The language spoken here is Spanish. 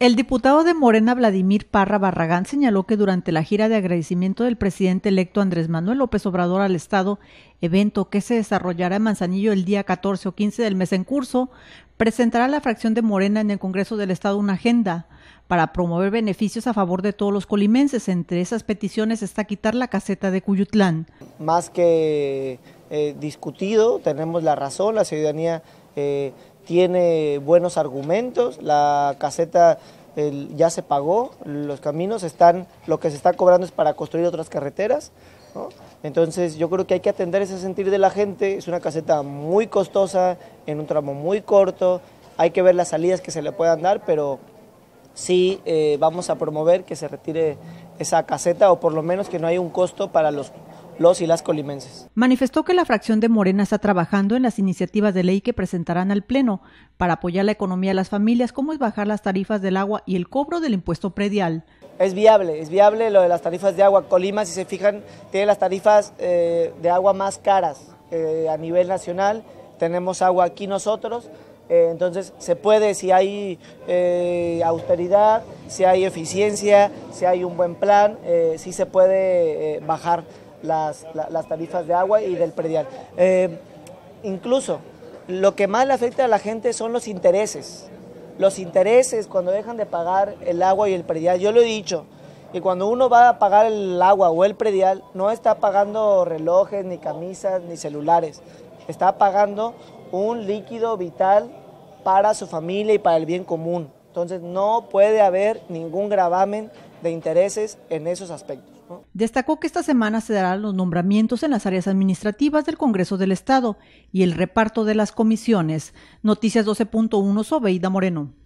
El diputado de Morena Vladimir Parra Barragán señaló que durante la gira de agradecimiento del presidente electo Andrés Manuel López Obrador al Estado, evento que se desarrollará en Manzanillo el día 14 o 15 del mes en curso, presentará la fracción de Morena en el Congreso del Estado una agenda para promover beneficios a favor de todos los colimenses. Entre esas peticiones está quitar la caseta de Cuyutlán. Más que eh, discutido, tenemos la razón, la ciudadanía eh, tiene buenos argumentos, la caseta ya se pagó, los caminos están, lo que se está cobrando es para construir otras carreteras. Entonces yo creo que hay que atender ese sentir de la gente, es una caseta muy costosa, en un tramo muy corto, hay que ver las salidas que se le puedan dar, pero sí eh, vamos a promover que se retire esa caseta o por lo menos que no haya un costo para los los y las colimenses. Manifestó que la fracción de Morena está trabajando en las iniciativas de ley que presentarán al Pleno para apoyar la economía de las familias, como es bajar las tarifas del agua y el cobro del impuesto predial. Es viable, es viable lo de las tarifas de agua. Colima, si se fijan, tiene las tarifas eh, de agua más caras eh, a nivel nacional. Tenemos agua aquí nosotros, eh, entonces se puede, si hay austeridad, si hay eficiencia, si hay un buen plan, si sí se puede bajar las, tarifas de agua y del predial. Eh, incluso, lo que más le afecta a la gente son los intereses. Los intereses cuando dejan de pagar el agua y el predial. Yo lo he dicho, que cuando uno va a pagar el agua o el predial, no está pagando relojes, ni camisas, ni celulares. Está pagando un líquido vital para su familia y para el bien común. Entonces no puede haber ningún gravamen de intereses en esos aspectos. Destacó que esta semana se darán los nombramientos en las áreas administrativas del Congreso del Estado y el reparto de las comisiones. Noticias 12.1 Sobeida Moreno.